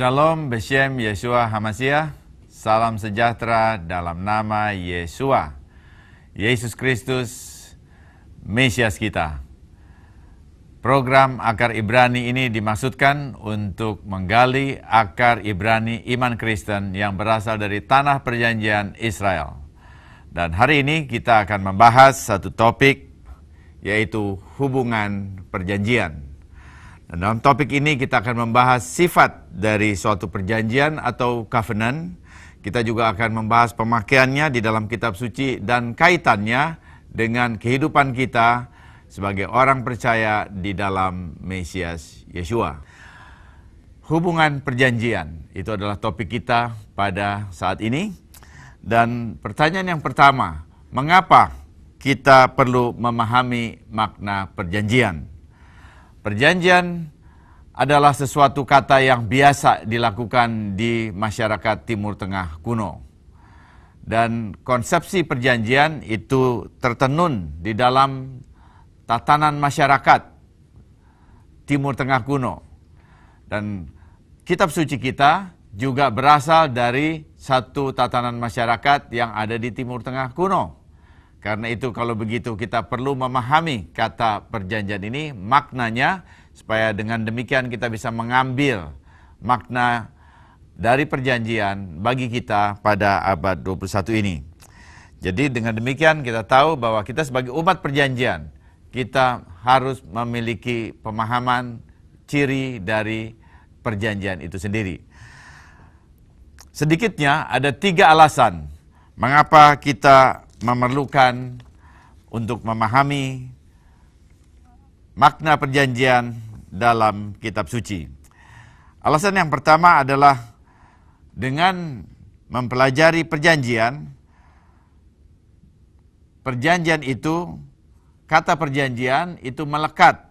Shalom Beshem Yeshua Hamasiah, salam sejahtera dalam nama Yeshua, Yesus Kristus, Mesias kita. Program Akar Ibrani ini dimaksudkan untuk menggali akar Ibrani iman Kristen yang berasal dari tanah perjanjian Israel. Dan hari ini kita akan membahas satu topik yaitu hubungan perjanjian. Dan nah, dalam topik ini kita akan membahas sifat dari suatu perjanjian atau covenant. Kita juga akan membahas pemakaiannya di dalam kitab suci dan kaitannya dengan kehidupan kita sebagai orang percaya di dalam Mesias Yeshua. Hubungan perjanjian itu adalah topik kita pada saat ini. Dan pertanyaan yang pertama, mengapa kita perlu memahami makna perjanjian? Perjanjian adalah sesuatu kata yang biasa dilakukan di masyarakat Timur Tengah kuno. Dan konsepsi perjanjian itu tertenun di dalam tatanan masyarakat Timur Tengah kuno. Dan kitab suci kita juga berasal dari satu tatanan masyarakat yang ada di Timur Tengah kuno. Karena itu kalau begitu kita perlu memahami kata perjanjian ini maknanya supaya dengan demikian kita bisa mengambil makna dari perjanjian bagi kita pada abad 21 ini. Jadi dengan demikian kita tahu bahwa kita sebagai umat perjanjian kita harus memiliki pemahaman ciri dari perjanjian itu sendiri. Sedikitnya ada tiga alasan mengapa kita memerlukan untuk memahami makna perjanjian dalam kitab suci. Alasan yang pertama adalah dengan mempelajari perjanjian, perjanjian itu, kata perjanjian itu melekat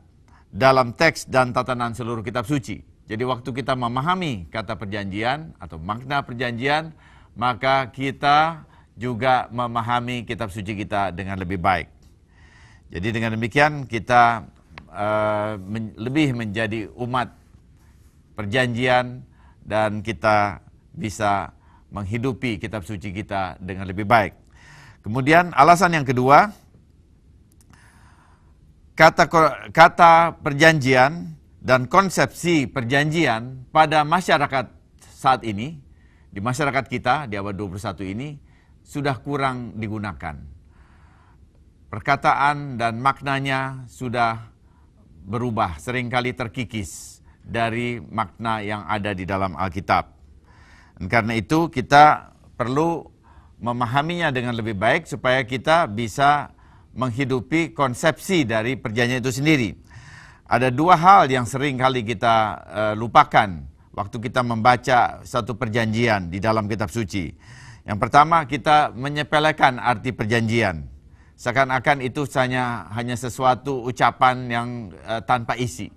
dalam teks dan tatanan seluruh kitab suci. Jadi waktu kita memahami kata perjanjian atau makna perjanjian, maka kita juga memahami kitab suci kita dengan lebih baik. Jadi dengan demikian kita eh, lebih menjadi umat perjanjian dan kita bisa menghidupi kitab suci kita dengan lebih baik. Kemudian alasan yang kedua, kata kata perjanjian dan konsepsi perjanjian pada masyarakat saat ini di masyarakat kita di abad 21 ini sudah kurang digunakan. Perkataan dan maknanya sudah berubah, seringkali terkikis dari makna yang ada di dalam Alkitab. Dan karena itu kita perlu memahaminya dengan lebih baik supaya kita bisa menghidupi konsepsi dari perjanjian itu sendiri. Ada dua hal yang sering kali kita uh, lupakan waktu kita membaca satu perjanjian di dalam kitab suci. Yang pertama kita menyepelekan arti perjanjian. Seakan-akan itu hanya hanya sesuatu ucapan yang uh, tanpa isi.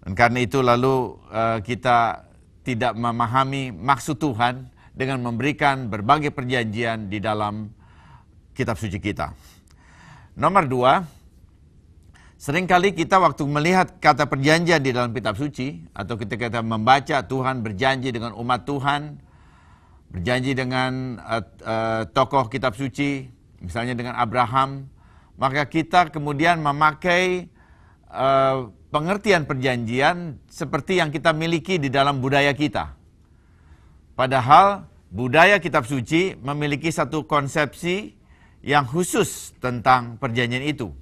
Dan karena itu lalu uh, kita tidak memahami maksud Tuhan dengan memberikan berbagai perjanjian di dalam kitab suci kita. Nomor dua, Seringkali kita waktu melihat kata perjanjian di dalam kitab suci atau ketika kita membaca Tuhan berjanji dengan umat Tuhan berjanji dengan uh, uh, tokoh kitab suci, misalnya dengan Abraham, maka kita kemudian memakai uh, pengertian perjanjian seperti yang kita miliki di dalam budaya kita. Padahal budaya kitab suci memiliki satu konsepsi yang khusus tentang perjanjian itu.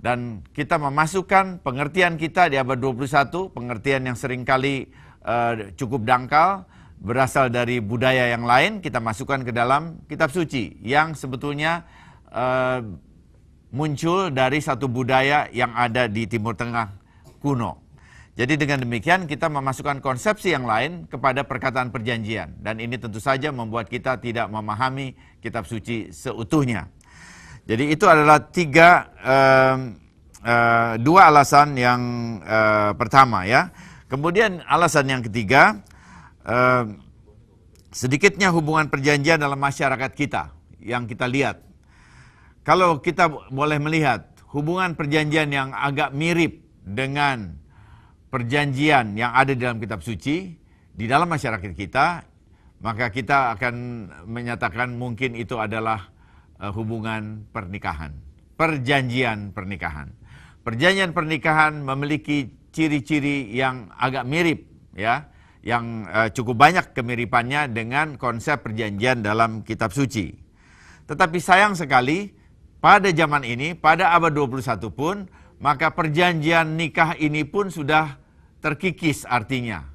Dan kita memasukkan pengertian kita di abad 21, pengertian yang seringkali uh, cukup dangkal, berasal dari budaya yang lain kita masukkan ke dalam kitab suci yang sebetulnya uh, muncul dari satu budaya yang ada di Timur Tengah kuno. Jadi dengan demikian kita memasukkan konsepsi yang lain kepada perkataan perjanjian dan ini tentu saja membuat kita tidak memahami kitab suci seutuhnya. Jadi itu adalah tiga uh, uh, dua alasan yang uh, pertama ya. Kemudian alasan yang ketiga Ehm, sedikitnya hubungan perjanjian dalam masyarakat kita yang kita lihat. Kalau kita boleh melihat hubungan perjanjian yang agak mirip dengan perjanjian yang ada dalam kitab suci di dalam masyarakat kita, maka kita akan menyatakan mungkin itu adalah eh, hubungan pernikahan, perjanjian pernikahan. Perjanjian pernikahan memiliki ciri-ciri yang agak mirip ya yang uh, cukup banyak kemiripannya dengan konsep perjanjian dalam kitab suci. Tetapi sayang sekali pada zaman ini, pada abad 21 pun, maka perjanjian nikah ini pun sudah terkikis artinya.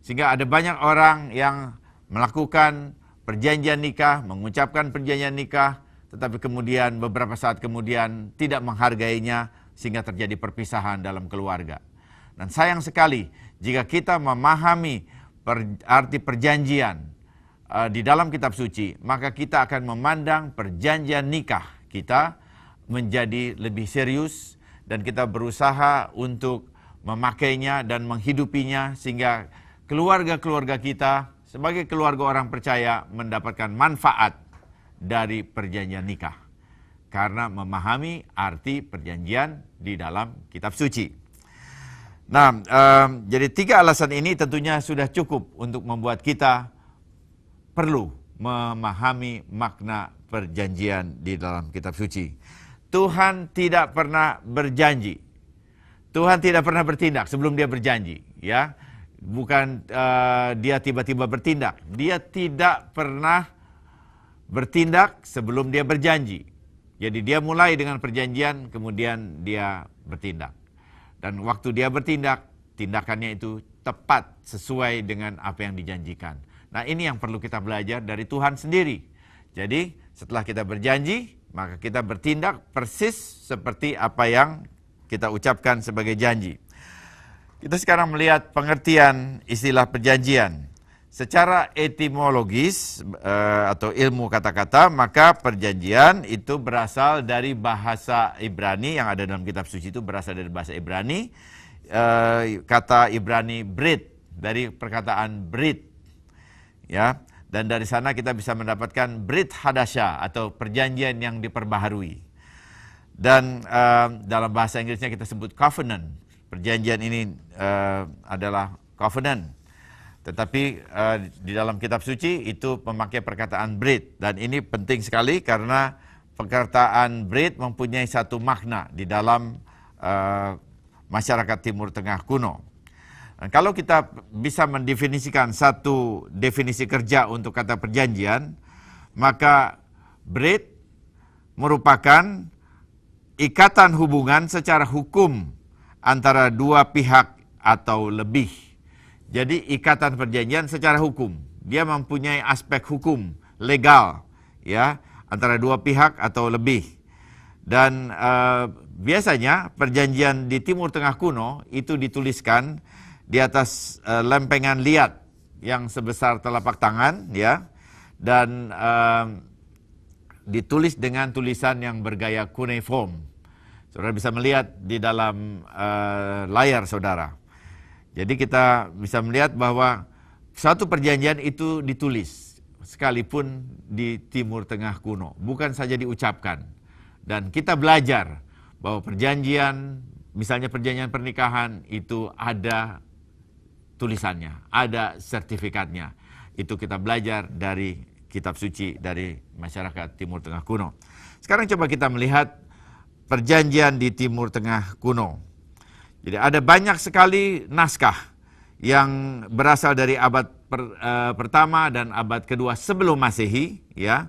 Sehingga ada banyak orang yang melakukan perjanjian nikah, mengucapkan perjanjian nikah, tetapi kemudian beberapa saat kemudian tidak menghargainya sehingga terjadi perpisahan dalam keluarga. Dan sayang sekali, jika kita memahami per, arti perjanjian uh, di dalam kitab suci, maka kita akan memandang perjanjian nikah kita menjadi lebih serius dan kita berusaha untuk memakainya dan menghidupinya sehingga keluarga-keluarga kita sebagai keluarga orang percaya mendapatkan manfaat dari perjanjian nikah karena memahami arti perjanjian di dalam kitab suci. Nah, um, jadi tiga alasan ini tentunya sudah cukup untuk membuat kita perlu memahami makna perjanjian di dalam kitab suci. Tuhan tidak pernah berjanji. Tuhan tidak pernah bertindak sebelum dia berjanji, ya. Bukan uh, dia tiba-tiba bertindak. Dia tidak pernah bertindak sebelum dia berjanji. Jadi dia mulai dengan perjanjian kemudian dia bertindak. Dan waktu dia bertindak, tindakannya itu tepat sesuai dengan apa yang dijanjikan. Nah, ini yang perlu kita belajar dari Tuhan sendiri. Jadi, setelah kita berjanji, maka kita bertindak persis seperti apa yang kita ucapkan sebagai janji. Kita sekarang melihat pengertian istilah perjanjian. Secara etimologis eh, atau ilmu kata-kata, maka perjanjian itu berasal dari bahasa Ibrani yang ada dalam kitab suci itu berasal dari bahasa Ibrani. Eh, kata Ibrani Brit dari perkataan Brit, ya. Dan dari sana kita bisa mendapatkan Brit Hadasha atau perjanjian yang diperbaharui. Dan eh, dalam bahasa Inggrisnya kita sebut covenant. Perjanjian ini adalah covenant tetapi uh, di dalam kitab suci itu memakai perkataan brit dan ini penting sekali karena perkataan brit mempunyai satu makna di dalam uh, masyarakat Timur Tengah kuno. Dan kalau kita bisa mendefinisikan satu definisi kerja untuk kata perjanjian, maka brit merupakan ikatan hubungan secara hukum antara dua pihak atau lebih jadi ikatan perjanjian secara hukum, dia mempunyai aspek hukum legal ya antara dua pihak atau lebih. Dan eh, biasanya perjanjian di Timur Tengah kuno itu dituliskan di atas eh, lempengan liat yang sebesar telapak tangan ya dan eh, ditulis dengan tulisan yang bergaya cuneiform. Saudara bisa melihat di dalam uh, layar saudara. Jadi kita bisa melihat bahwa satu perjanjian itu ditulis sekalipun di Timur Tengah kuno, bukan saja diucapkan. Dan kita belajar bahwa perjanjian, misalnya perjanjian pernikahan itu ada tulisannya, ada sertifikatnya. Itu kita belajar dari kitab suci dari masyarakat Timur Tengah kuno. Sekarang coba kita melihat perjanjian di Timur Tengah kuno. Jadi ada banyak sekali naskah yang berasal dari abad per, e, pertama dan abad kedua sebelum Masehi, ya.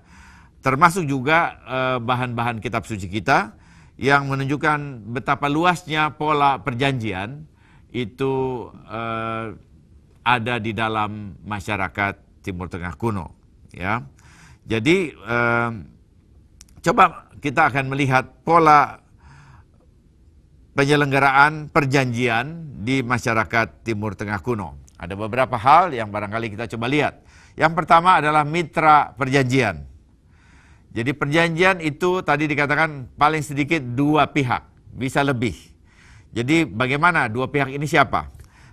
Termasuk juga eh, bahan-bahan kitab suci kita yang menunjukkan betapa luasnya pola perjanjian itu e, ada di dalam masyarakat Timur Tengah kuno, ya. Jadi coba kita akan melihat pola penyelenggaraan perjanjian di masyarakat Timur Tengah kuno. Ada beberapa hal yang barangkali kita coba lihat. Yang pertama adalah mitra perjanjian. Jadi perjanjian itu tadi dikatakan paling sedikit dua pihak, bisa lebih. Jadi bagaimana dua pihak ini siapa?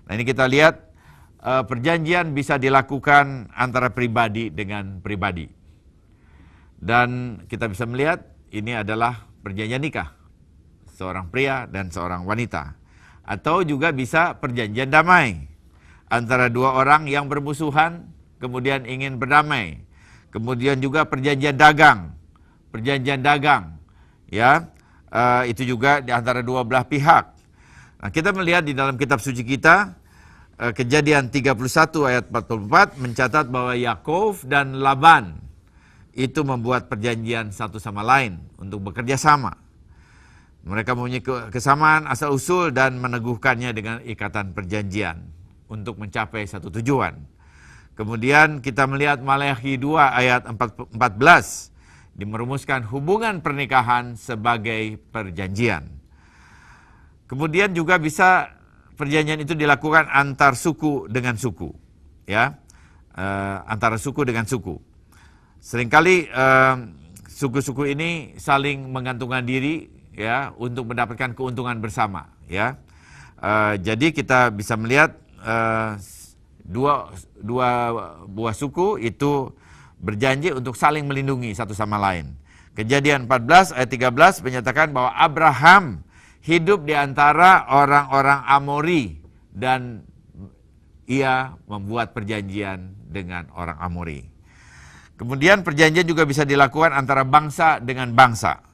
Nah ini kita lihat eh, perjanjian bisa dilakukan antara pribadi dengan pribadi. Dan kita bisa melihat ini adalah perjanjian nikah seorang pria dan seorang wanita. Atau juga bisa perjanjian damai antara dua orang yang bermusuhan kemudian ingin berdamai. Kemudian juga perjanjian dagang, perjanjian dagang, ya uh, itu juga di antara dua belah pihak. Nah, kita melihat di dalam kitab suci kita uh, Kejadian 31 ayat 44 mencatat bahwa Yakov dan Laban itu membuat perjanjian satu sama lain untuk bekerja sama. Mereka mempunyai kesamaan asal-usul dan meneguhkannya dengan ikatan perjanjian untuk mencapai satu tujuan. Kemudian kita melihat Maleakhi 2 ayat 14 dimerumuskan hubungan pernikahan sebagai perjanjian. Kemudian juga bisa perjanjian itu dilakukan antar suku dengan suku, ya, e, antara suku dengan suku. Seringkali suku eh, suku-suku ini saling menggantungkan diri ya untuk mendapatkan keuntungan bersama ya. Uh, jadi kita bisa melihat uh, dua dua buah suku itu berjanji untuk saling melindungi satu sama lain. Kejadian 14 ayat 13 menyatakan bahwa Abraham hidup di antara orang-orang Amori dan ia membuat perjanjian dengan orang Amori. Kemudian perjanjian juga bisa dilakukan antara bangsa dengan bangsa.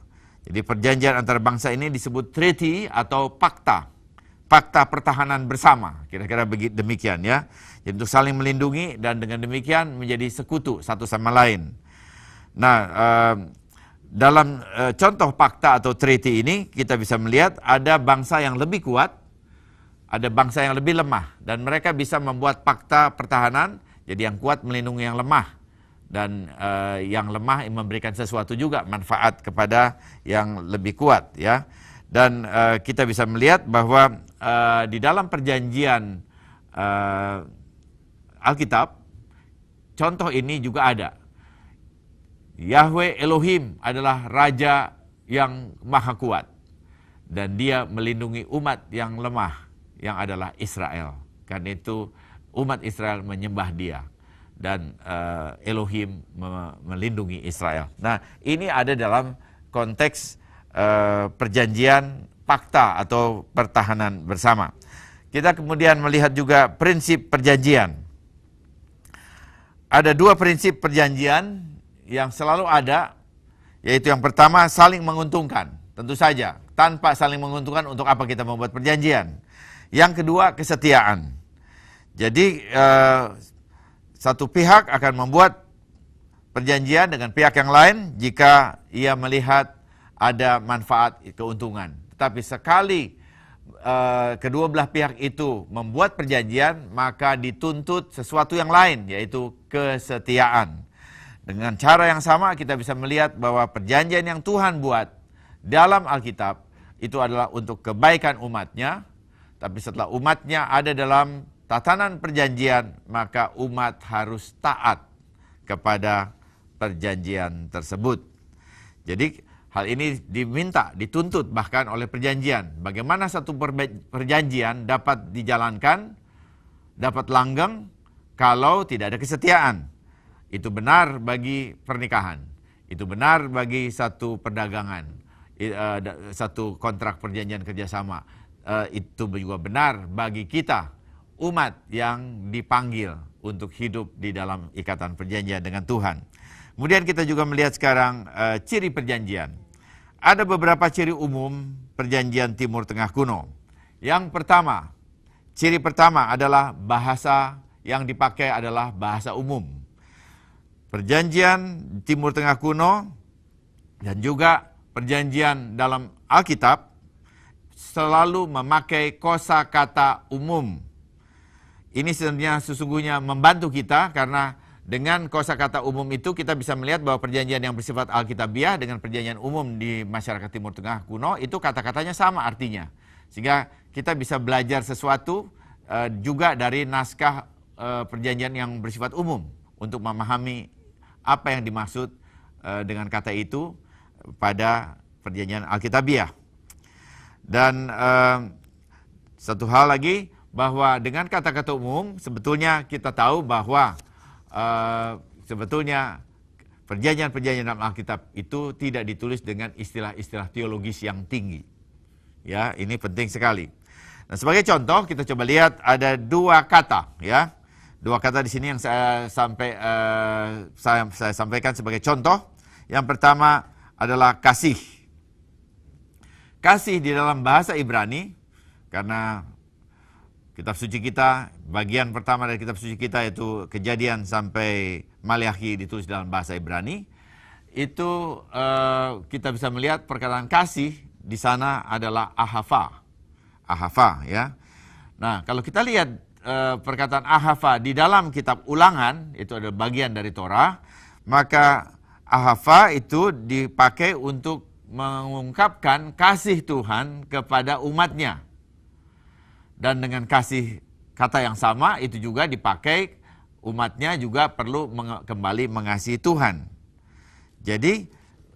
Jadi perjanjian antara bangsa ini disebut treaty atau pakta. Pakta pertahanan bersama, kira-kira demikian ya. Jadi untuk saling melindungi dan dengan demikian menjadi sekutu satu sama lain. Nah, ehm, dalam eh, contoh pakta atau treaty ini kita bisa melihat ada bangsa yang lebih kuat, ada bangsa yang lebih lemah dan mereka bisa membuat pakta pertahanan jadi yang kuat melindungi yang lemah dan uh, yang lemah memberikan sesuatu juga manfaat kepada yang lebih kuat ya dan uh, kita bisa melihat bahwa uh, di dalam perjanjian uh, Alkitab contoh ini juga ada Yahweh Elohim adalah raja yang maha kuat dan dia melindungi umat yang lemah yang adalah Israel karena itu umat Israel menyembah dia dan uh, Elohim melindungi Israel. Nah, ini ada dalam konteks uh, perjanjian fakta atau pertahanan bersama. Kita kemudian melihat juga prinsip perjanjian. Ada dua prinsip perjanjian yang selalu ada, yaitu yang pertama saling menguntungkan. Tentu saja, tanpa saling menguntungkan untuk apa kita membuat perjanjian. Yang kedua kesetiaan. Jadi eh, satu pihak akan membuat perjanjian dengan pihak yang lain jika ia melihat ada manfaat keuntungan. Tetapi sekali uh, kedua belah pihak itu membuat perjanjian, maka dituntut sesuatu yang lain, yaitu kesetiaan. Dengan cara yang sama kita bisa melihat bahwa perjanjian yang Tuhan buat dalam Alkitab itu adalah untuk kebaikan umatnya, tapi setelah umatnya ada dalam tatanan perjanjian, maka umat harus taat kepada perjanjian tersebut. Jadi hal ini diminta, dituntut bahkan oleh perjanjian. Bagaimana satu perjanjian dapat dijalankan, dapat langgeng kalau tidak ada kesetiaan. Itu benar bagi pernikahan, itu benar bagi satu perdagangan, eh, satu kontrak perjanjian kerjasama. Eh, itu juga benar bagi kita umat yang dipanggil untuk hidup di dalam ikatan perjanjian dengan Tuhan. Kemudian kita juga melihat sekarang e, ciri perjanjian. Ada beberapa ciri umum perjanjian Timur Tengah kuno. Yang pertama, ciri pertama adalah bahasa yang dipakai adalah bahasa umum. Perjanjian Timur Tengah kuno dan juga perjanjian dalam Alkitab selalu memakai kosa kata umum ini sebenarnya sesungguhnya membantu kita karena dengan kosakata umum itu kita bisa melihat bahwa perjanjian yang bersifat alkitabiah dengan perjanjian umum di masyarakat Timur Tengah kuno itu kata-katanya sama artinya. Sehingga kita bisa belajar sesuatu uh, juga dari naskah uh, perjanjian yang bersifat umum untuk memahami apa yang dimaksud uh, dengan kata itu pada perjanjian alkitabiah. Dan satu hal lagi bahwa dengan kata-kata umum sebetulnya kita tahu bahwa uh, sebetulnya perjanjian-perjanjian dalam Alkitab itu tidak ditulis dengan istilah-istilah teologis yang tinggi. Ya, ini penting sekali. Nah, sebagai contoh kita coba lihat ada dua kata ya. Dua kata di sini yang saya sampai uh, saya, saya sampaikan sebagai contoh. Yang pertama adalah kasih. Kasih di dalam bahasa Ibrani karena Kitab suci kita, bagian pertama dari kitab suci kita yaitu kejadian sampai Maliaki ditulis dalam bahasa Ibrani. Itu uh, kita bisa melihat perkataan kasih di sana adalah ahafa. Ahafa ya. Nah kalau kita lihat uh, perkataan ahafa di dalam kitab ulangan, itu ada bagian dari Torah. Maka ahafa itu dipakai untuk mengungkapkan kasih Tuhan kepada umatnya dan dengan kasih kata yang sama itu juga dipakai umatnya juga perlu menge kembali mengasihi Tuhan. Jadi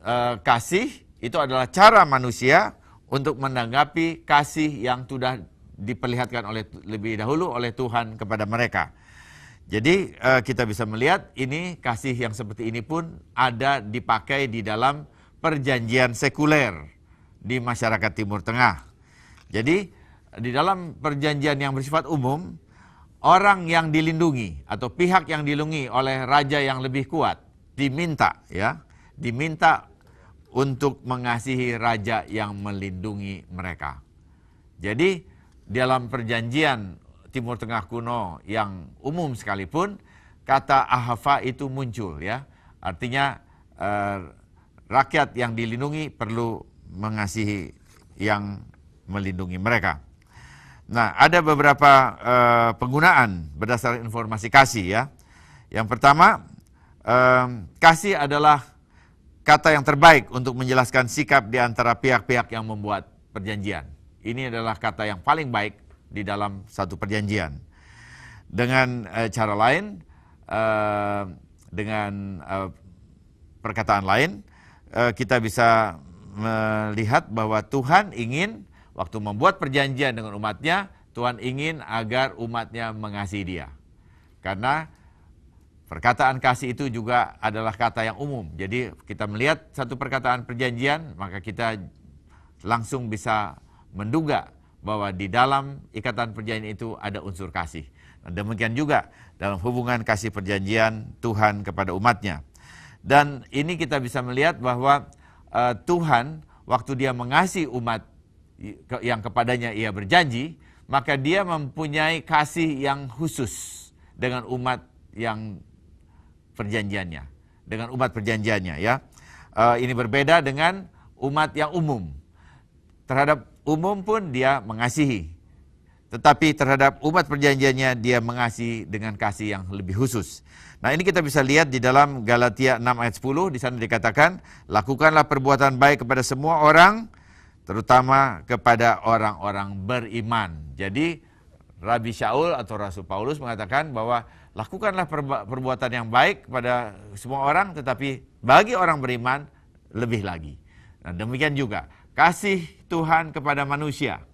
e, kasih itu adalah cara manusia untuk menanggapi kasih yang sudah diperlihatkan oleh lebih dahulu oleh Tuhan kepada mereka. Jadi e, kita bisa melihat ini kasih yang seperti ini pun ada dipakai di dalam perjanjian sekuler di masyarakat Timur Tengah. Jadi di dalam perjanjian yang bersifat umum, orang yang dilindungi atau pihak yang dilindungi oleh raja yang lebih kuat diminta ya, diminta untuk mengasihi raja yang melindungi mereka. Jadi dalam perjanjian Timur Tengah kuno yang umum sekalipun kata ahafa itu muncul ya. Artinya eh, rakyat yang dilindungi perlu mengasihi yang melindungi mereka. Nah, ada beberapa uh, penggunaan berdasarkan informasi kasih ya. Yang pertama, um, kasih adalah kata yang terbaik untuk menjelaskan sikap di antara pihak-pihak yang membuat perjanjian. Ini adalah kata yang paling baik di dalam satu perjanjian. Dengan uh, cara lain, uh, dengan uh, perkataan lain, uh, kita bisa melihat bahwa Tuhan ingin Waktu membuat perjanjian dengan umatnya, Tuhan ingin agar umatnya mengasihi dia. Karena Perkataan kasih itu juga adalah kata yang umum. Jadi kita melihat satu perkataan perjanjian, maka kita langsung bisa menduga bahwa di dalam ikatan perjanjian itu ada unsur kasih. Nah, demikian juga dalam hubungan kasih perjanjian Tuhan kepada umatnya. Dan ini kita bisa melihat bahwa uh, Tuhan waktu dia mengasihi umat yang kepadanya ia berjanji, maka dia mempunyai kasih yang khusus dengan umat yang perjanjiannya, dengan umat perjanjiannya ya. E, ini berbeda dengan umat yang umum. Terhadap umum pun dia mengasihi. Tetapi terhadap umat perjanjiannya dia mengasihi dengan kasih yang lebih khusus. Nah ini kita bisa lihat di dalam Galatia 6 ayat 10, di sana dikatakan, Lakukanlah perbuatan baik kepada semua orang, terutama kepada orang-orang beriman. Jadi Rabi Sya'ul atau Rasul Paulus mengatakan bahwa lakukanlah perbuatan yang baik kepada semua orang tetapi bagi orang beriman lebih lagi. Nah, demikian juga kasih Tuhan kepada manusia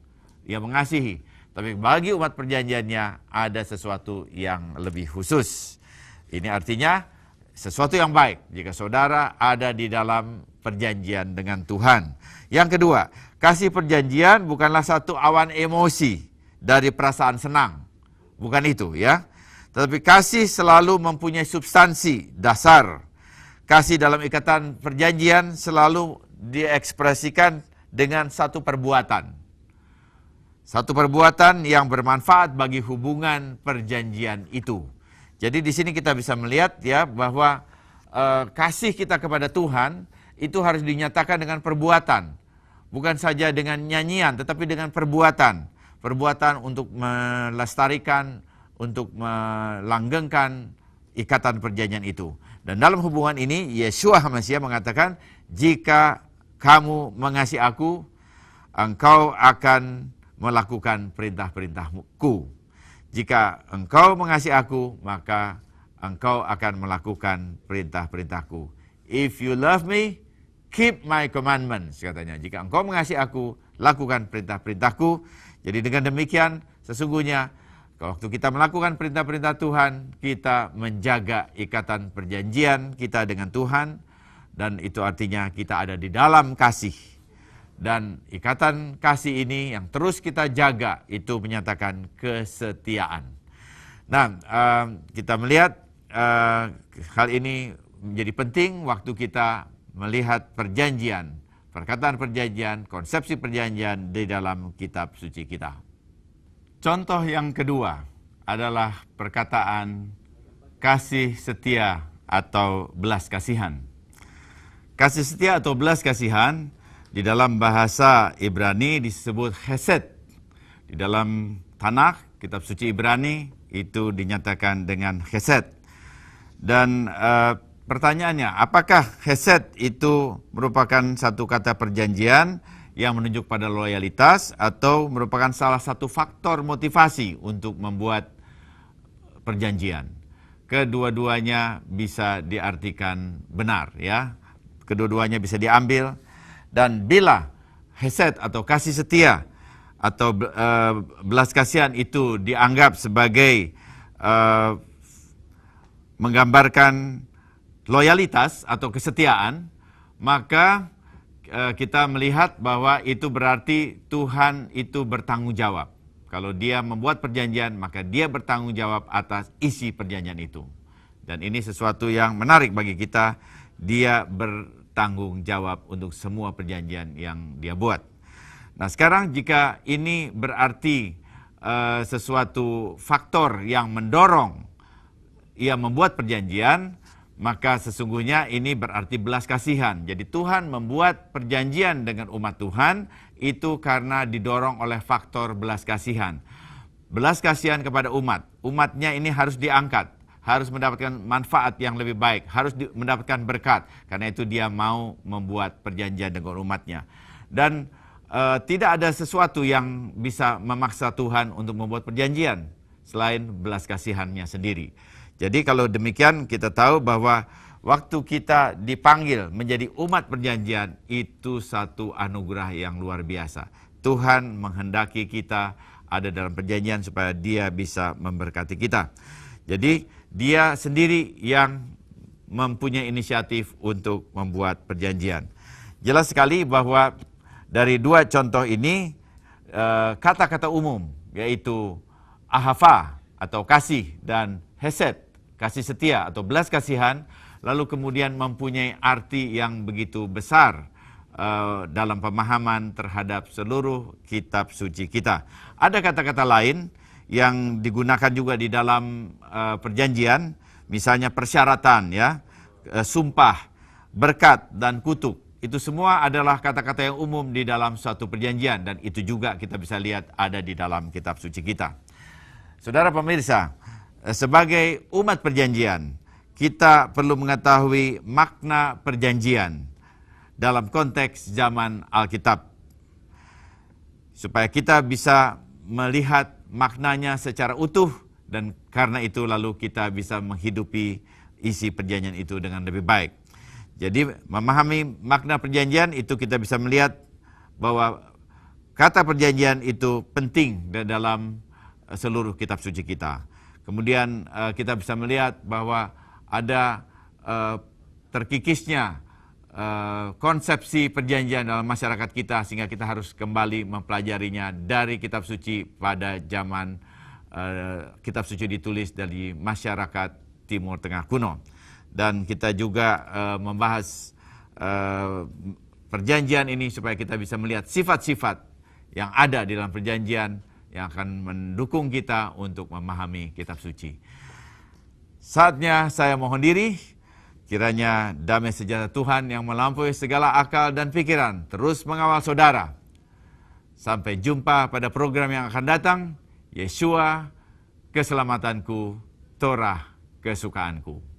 yang mengasihi, tapi bagi umat perjanjiannya ada sesuatu yang lebih khusus. Ini artinya sesuatu yang baik jika saudara ada di dalam perjanjian dengan Tuhan. Yang kedua, kasih perjanjian bukanlah satu awan emosi dari perasaan senang. Bukan itu ya. Tetapi kasih selalu mempunyai substansi dasar. Kasih dalam ikatan perjanjian selalu diekspresikan dengan satu perbuatan. Satu perbuatan yang bermanfaat bagi hubungan perjanjian itu. Jadi di sini kita bisa melihat ya bahwa e, kasih kita kepada Tuhan itu harus dinyatakan dengan perbuatan. Bukan saja dengan nyanyian tetapi dengan perbuatan. Perbuatan untuk melestarikan, untuk melanggengkan ikatan perjanjian itu. Dan dalam hubungan ini Yesua Hamasya mengatakan, "Jika kamu mengasihi aku, engkau akan melakukan perintah-perintahku." Jika engkau mengasihi aku, maka engkau akan melakukan perintah-perintahku. If you love me, keep my commandments, katanya. Jika engkau mengasihi aku, lakukan perintah-perintahku. Jadi dengan demikian, sesungguhnya waktu kita melakukan perintah-perintah Tuhan, kita menjaga ikatan perjanjian kita dengan Tuhan, dan itu artinya kita ada di dalam kasih. Dan ikatan kasih ini yang terus kita jaga itu menyatakan kesetiaan. Nah, eh, kita melihat eh, hal ini menjadi penting waktu kita melihat perjanjian, perkataan perjanjian, konsepsi perjanjian di dalam kitab suci kita. Contoh yang kedua adalah perkataan kasih setia atau belas kasihan. Kasih setia atau belas kasihan di dalam bahasa Ibrani disebut Hesed. Di dalam Tanakh, kitab suci Ibrani, itu dinyatakan dengan Hesed. Dan e, pertanyaannya, apakah Hesed itu merupakan satu kata perjanjian yang menunjuk pada loyalitas atau merupakan salah satu faktor motivasi untuk membuat perjanjian? Kedua-duanya bisa diartikan benar ya. Kedua-duanya bisa diambil dan bila hesed atau kasih setia atau uh, belas kasihan itu dianggap sebagai uh, menggambarkan loyalitas atau kesetiaan, maka uh, kita melihat bahwa itu berarti Tuhan itu bertanggung jawab. Kalau dia membuat perjanjian, maka dia bertanggung jawab atas isi perjanjian itu. Dan ini sesuatu yang menarik bagi kita. Dia ber, tanggung jawab untuk semua perjanjian yang dia buat. Nah, sekarang jika ini berarti uh, sesuatu faktor yang mendorong ia membuat perjanjian, maka sesungguhnya ini berarti belas kasihan. Jadi Tuhan membuat perjanjian dengan umat Tuhan itu karena didorong oleh faktor belas kasihan. Belas kasihan kepada umat. Umatnya ini harus diangkat harus mendapatkan manfaat yang lebih baik, harus mendapatkan berkat. Karena itu dia mau membuat perjanjian dengan umatnya. Dan e, tidak ada sesuatu yang bisa memaksa Tuhan untuk membuat perjanjian selain belas kasihannya sendiri. Jadi kalau demikian kita tahu bahwa waktu kita dipanggil menjadi umat perjanjian itu satu anugerah yang luar biasa. Tuhan menghendaki kita ada dalam perjanjian supaya dia bisa memberkati kita. Jadi dia sendiri yang mempunyai inisiatif untuk membuat perjanjian. Jelas sekali bahwa dari dua contoh ini eh, kata-kata umum yaitu ahafa atau kasih dan heset kasih setia atau belas kasihan lalu kemudian mempunyai arti yang begitu besar eh, dalam pemahaman terhadap seluruh kitab suci kita. Ada kata-kata lain yang digunakan juga di dalam uh, perjanjian, misalnya persyaratan ya, uh, sumpah, berkat dan kutuk. Itu semua adalah kata-kata yang umum di dalam suatu perjanjian dan itu juga kita bisa lihat ada di dalam kitab suci kita. Saudara pemirsa, eh, sebagai umat perjanjian, kita perlu mengetahui makna perjanjian dalam konteks zaman Alkitab supaya kita bisa melihat maknanya secara utuh dan karena itu lalu kita bisa menghidupi isi perjanjian itu dengan lebih baik. Jadi memahami makna perjanjian itu kita bisa melihat bahwa kata perjanjian itu penting dalam eh, seluruh kitab suci kita. Kemudian eh, kita bisa melihat bahwa ada eh, terkikisnya Eh, konsepsi perjanjian dalam masyarakat kita sehingga kita harus kembali mempelajarinya dari kitab suci pada zaman uh, kitab suci ditulis dari masyarakat Timur Tengah kuno dan kita juga uh, membahas uh, perjanjian ini supaya kita bisa melihat sifat-sifat yang ada di dalam perjanjian yang akan mendukung kita untuk memahami kitab suci. Saatnya saya mohon diri Kiranya damai sejahtera Tuhan yang melampaui segala akal dan pikiran terus mengawal saudara. Sampai jumpa pada program yang akan datang. Yeshua, keselamatanku, Torah, kesukaanku.